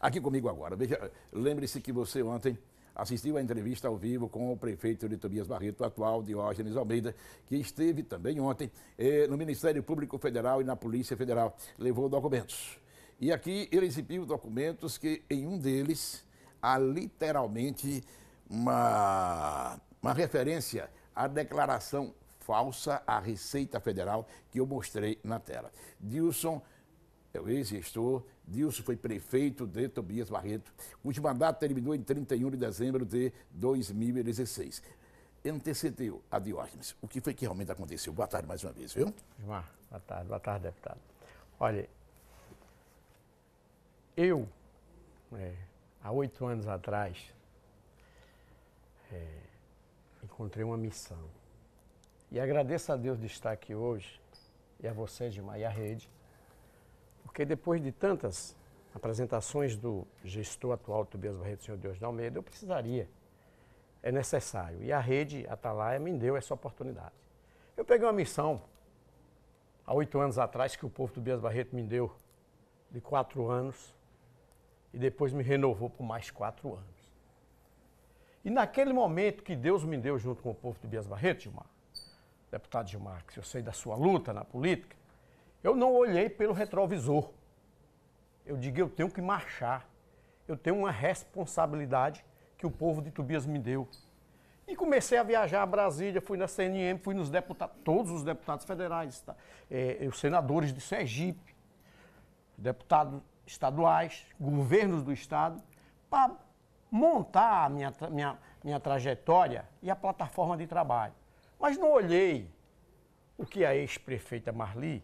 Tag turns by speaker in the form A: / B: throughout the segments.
A: Aqui comigo agora. Lembre-se que você ontem assistiu à entrevista ao vivo com o prefeito de Tobias Barreto, atual Diógenes Almeida, que esteve também ontem eh, no Ministério Público Federal e na Polícia Federal. Levou documentos. E aqui ele exibiu documentos que, em um deles, há literalmente uma, uma referência à declaração falsa à Receita Federal que eu mostrei na tela. Dilson, eu é ex-gestor Dilson foi prefeito de Tobias Barreto, cujo mandato terminou em 31 de dezembro de 2016. Antecedeu a Diógenes. O que foi que realmente aconteceu? Boa tarde mais uma vez, viu? Gilmar,
B: boa tarde, boa tarde, deputado. Olha, eu, é, há oito anos atrás, é, encontrei uma missão. E agradeço a Deus de estar aqui hoje, e a vocês, Gilmar, e à rede, porque depois de tantas apresentações do gestor atual Tobias Barreto, senhor Deus de Almeida, eu precisaria. É necessário. E a rede Atalaia me deu essa oportunidade. Eu peguei uma missão há oito anos atrás que o povo Tobias Barreto me deu de quatro anos e depois me renovou por mais quatro anos. E naquele momento que Deus me deu junto com o povo Tobias Barreto, Gilmar, deputado Gilmar, que eu sei da sua luta na política, eu não olhei pelo retrovisor. Eu digo, eu tenho que marchar. Eu tenho uma responsabilidade que o povo de Tubias me deu. E comecei a viajar a Brasília, fui na CNM, fui nos deputados, todos os deputados federais, tá? É, é, os senadores de Sergipe, deputados estaduais, governos do estado, para montar a minha, minha, minha trajetória e a plataforma de trabalho. Mas não olhei o que a ex-prefeita Marli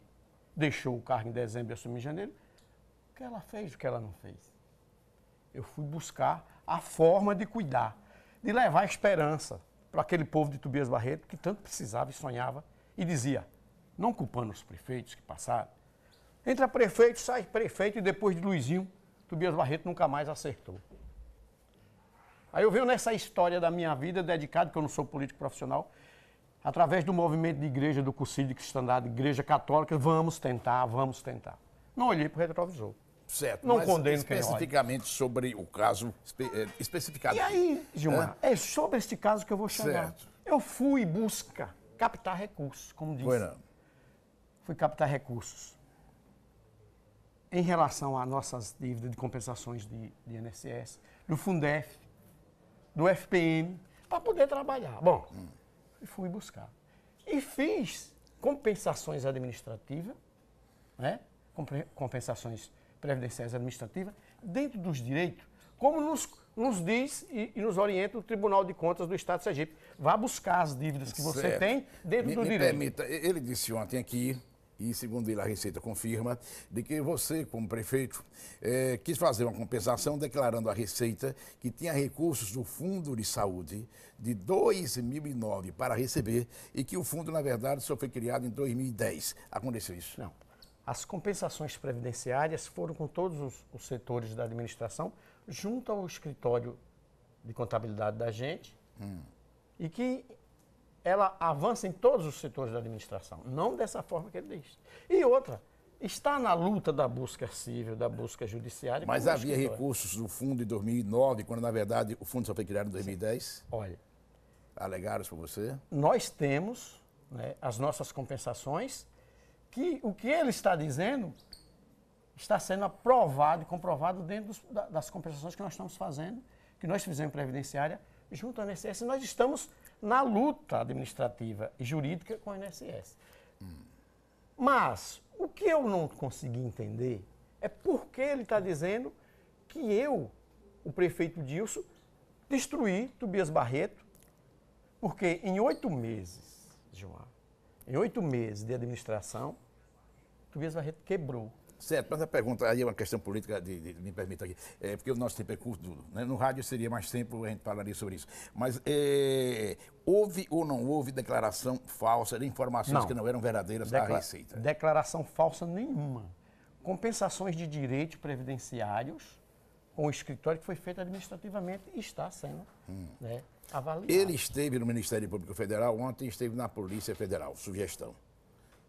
B: deixou o cargo em dezembro e assumiu em janeiro, o que ela fez, o que ela não fez. Eu fui buscar a forma de cuidar, de levar esperança para aquele povo de Tobias Barreto que tanto precisava e sonhava e dizia, não culpando os prefeitos que passaram, entra prefeito, sai prefeito e depois de Luizinho, Tobias Barreto nunca mais acertou. Aí eu venho nessa história da minha vida dedicado, que eu não sou político profissional, através do movimento de igreja, do cursinho de cristandade, igreja católica, vamos tentar, vamos tentar. Não olhei para o retrovisor. Certo. Não condeno Especificamente
A: quem sobre o caso, espe eh, especificado. E aí, Gilmar,
B: é? é? sobre este caso que eu vou chamar Certo. Eu fui buscar captar recursos, como disse. não né? Fui captar recursos. Em relação à nossas dívidas de compensações de, de INSS, do Fundef, do FPM, para poder trabalhar. Bom, hum e fui buscar. E fiz compensações administrativas, né? compensações previdenciais administrativas, dentro dos direitos, como nos, nos diz e, e, nos orienta o Tribunal de Contas do Estado de Sergipe. Vá buscar as dívidas que você certo. tem dentro me, do me direito. Permita,
A: ele disse ontem aqui e segundo ele a Receita confirma, de que você, como prefeito, é, quis fazer uma compensação declarando à Receita que tinha recursos do Fundo de Saúde de 2009 para receber e que o fundo, na verdade, só foi criado em 2010. Aconteceu
B: isso? Não. As compensações previdenciárias foram com todos os, os setores da administração, junto ao escritório de contabilidade da gente, hum. e que ela avança em todos os setores da administração, não dessa forma que ele diz. E outra, está na luta da busca civil, da busca judiciária. Mas havia recursos
A: do fundo em 2009, quando na verdade o fundo só foi criado em 2010? Sim. Olha.
B: Alegaram para você? Nós temos né, as nossas compensações, que o que ele está dizendo está sendo aprovado e comprovado dentro dos, das compensações que nós estamos fazendo, que nós fizemos previdenciária junto ao INSS. Nós estamos na luta administrativa e jurídica com o INSS. Hum. Mas o que eu não consegui entender é por que ele está dizendo que eu, o prefeito Dilson, destruí Tobias Barreto, porque em oito meses, João, em oito meses de administração, Tobias Barreto quebrou.
A: Certo, mas a pergunta aí é uma questão política, de, de, me permita aqui, é, porque o nosso tempo é curto, né? no rádio seria mais tempo, a gente falaria sobre isso. Mas é, houve ou não houve declaração falsa de informações não. que não eram verdadeiras Decla Receita?
B: Declaração falsa nenhuma. Compensações de direitos previdenciários com o escritório que foi feito administrativamente e está sendo hum. né, avaliado. Ele
A: esteve no Ministério Público Federal ontem, esteve na Polícia Federal. Sugestão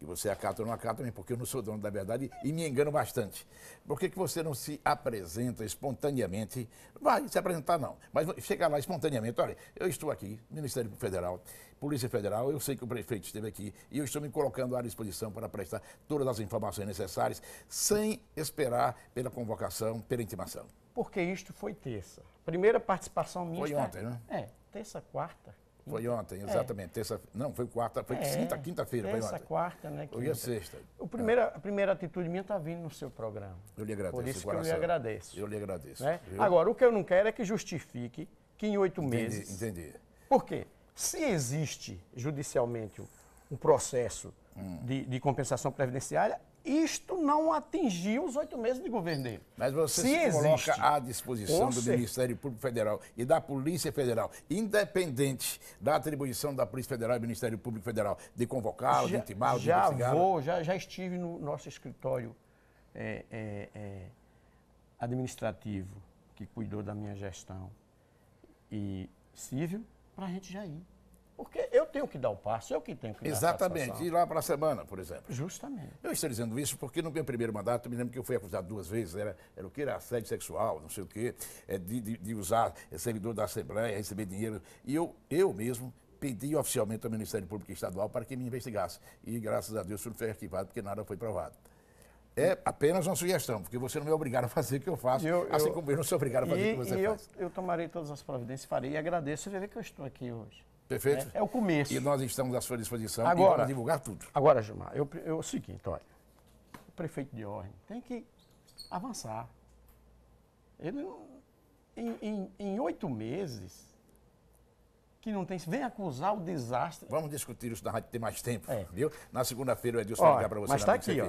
A: que você acata ou não acata, porque eu não sou dono da verdade e me engano bastante. Por que, que você não se apresenta espontaneamente? Vai se apresentar, não, mas chega lá espontaneamente. Olha, eu estou aqui, Ministério Federal, Polícia Federal, eu sei que o prefeito esteve aqui e eu estou me colocando à disposição para prestar todas as informações necessárias, sem esperar pela convocação, pela intimação.
B: Porque isto foi terça. Primeira participação minha. Foi ontem, né? É, terça, quarta. Foi é. ontem, exatamente.
A: É. Terça, não, foi quarta, foi é, quinta, quinta-feira. Foi ontem. quarta, né? É quinta. sexta.
B: O primeira, A primeira atitude minha está vindo no seu programa. Eu lhe agradeço. Por isso que coração. eu lhe
A: agradeço. Eu lhe agradeço. Né? Eu... Agora,
B: o que eu não quero é que justifique que em oito meses. Entendi. Por quê? Se existe judicialmente um processo hum. de, de compensação previdenciária, isto não atingiu os oito meses de governo dele. Mas você se, se coloca
A: existe, à disposição do Ministério Público Federal e da Polícia Federal, independente da atribuição da Polícia Federal e do Ministério Público Federal, de convocá-lo, de intimá-lo, de investigá-lo?
B: Já, já estive no nosso escritório é, é, é, administrativo, que cuidou da minha gestão, e civil, para a gente já ir. Porque eu tenho que dar o passo, eu que tenho que dar Exatamente, ir lá para a semana, por exemplo. Justamente.
A: Eu estou dizendo isso porque no meu primeiro mandato, eu me lembro que eu fui acusado duas vezes, era, era o que era assédio sexual, não sei o quê, é, de, de, de usar é, servidor da Assembleia, receber dinheiro. E eu, eu mesmo pedi oficialmente ao Ministério Público Estadual para que me investigasse. E graças a Deus tudo foi arquivado porque nada foi provado. É apenas uma sugestão, porque você não me é obrigado a fazer o que eu faço, eu, assim eu, como eu não sou obrigado a fazer o que você e
B: faz. Eu, eu tomarei todas as providências, farei e agradeço. Você vê que eu estou aqui hoje. Perfeito? É, é o começo. E nós estamos à sua disposição agora, divulgar tudo. Agora, Gilmar, eu, eu, é o seguinte, olha, o prefeito de ordem tem que avançar. Ele em, em, oito meses, que não tem. Vem
A: acusar o desastre. Vamos discutir isso na rádio, tem mais tempo, é. viu? Na segunda-feira o Edilson vai ligar para você. Mas está aqui, ó.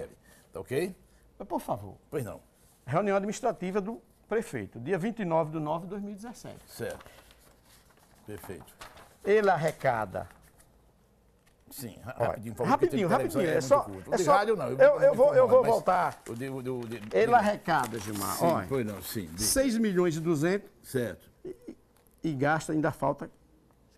B: Tá ok? Mas, por favor. Pois não. Reunião administrativa do prefeito, dia 29 de nove de 2017. Certo. Perfeito ele arrecada. Sim, rapidinho. Olha, rapidinho, rapidinho. É, é só, curto. é só, rádio, não. Eu, eu, eu vou, eu vou mas voltar. Mas
A: eu, eu, ele arrecada, Gilmar. Sim, Olha, foi não, sim. Diga. 6
B: milhões e 200. Certo. E, e gasta, ainda falta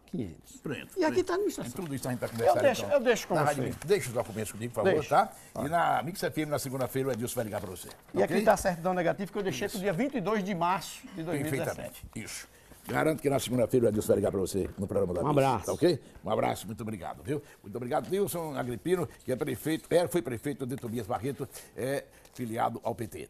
B: 500. Pronto. E aqui está a administração. Em tudo
A: isso a gente está conversando. Eu deixo, então, eu deixo com na você. Rádio, deixa os documentos comigo, por favor, deixa. tá? Ah. E na Mix FM, na segunda-feira, o Edilson vai ligar para você. E
B: okay? aqui está certidão negativa que eu deixei para o dia 22 de
A: março de
B: 2017. Perfeitamente. Isso.
A: Garanto que na segunda-feira o Edilson vai ligar para você no programa da Um abraço. tá ok? Um abraço, muito obrigado, viu? Muito obrigado, Nilson Agripino, que é prefeito, é, foi prefeito de Tobias Barreto, é filiado ao PT.